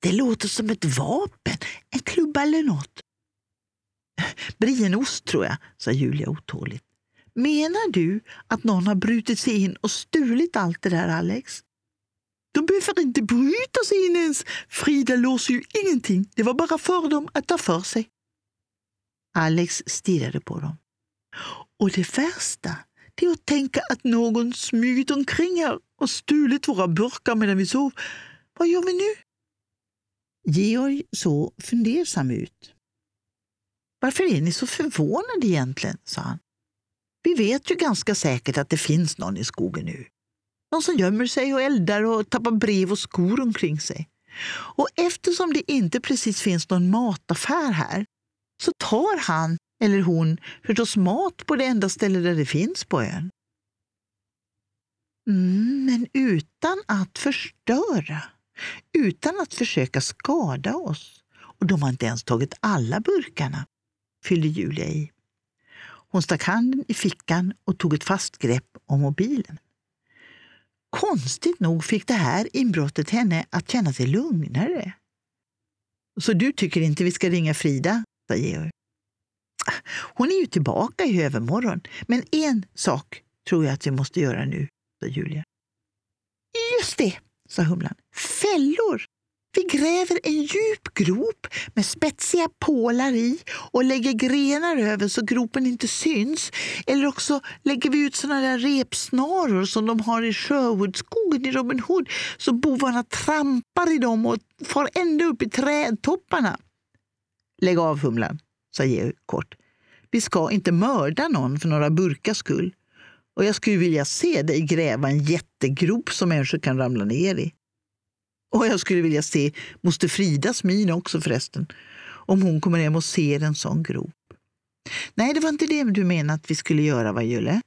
Det låter som ett vapen, en klubba eller något. Brienost tror jag, sa Julia otåligt. Menar du att någon har brutit sig in och stulit allt det där, Alex? De behöver inte bryta sig in ens. Frida låser ju ingenting. Det var bara för dem att ta för sig. Alex stirrade på dem. Och det värsta, det är att tänka att någon smugit omkring här och stulit våra burkar medan vi sov. Vad gör vi nu? Georg såg fundersam ut. Varför är ni så förvånade egentligen? sa han. Vi vet ju ganska säkert att det finns någon i skogen nu. Någon som gömmer sig och eldar och tappar brev och skor omkring sig. Och eftersom det inte precis finns någon mataffär här så tar han eller hon förstås mat på det enda ställe där det finns på ön. Mm, men utan att förstöra utan att försöka skada oss. Och de har inte ens tagit alla burkarna, fyllde Julia i. Hon stack handen i fickan och tog ett fast grepp om mobilen. Konstigt nog fick det här inbrottet henne att känna sig lugnare. Så du tycker inte vi ska ringa Frida, sa Georg. Hon är ju tillbaka i övermorgon, men en sak tror jag att vi måste göra nu, sa Julia. Just det, sa Humlan fällor. Vi gräver en djup grop med spetsiga pålar i och lägger grenar över så gropen inte syns. Eller också lägger vi ut såna där repsnaror som de har i Sherwoodskogen i Robin Hood så bovarna trampar i dem och far ända upp i trädtopparna. Lägg av Humlan, sa Georg kort. Vi ska inte mörda någon för några burkars skull. Och jag skulle vilja se dig gräva en jättegrop som människor kan ramla ner i. Och jag skulle vilja se moster Fridas min också förresten, om hon kommer hem och ser en sån grop. Nej, det var inte det du menade att vi skulle göra, va Julle?